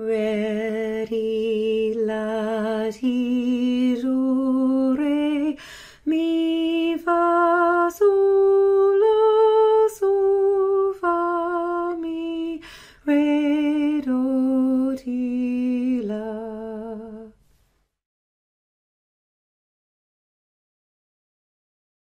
ready la ti mi fa sol la fa mi vedo.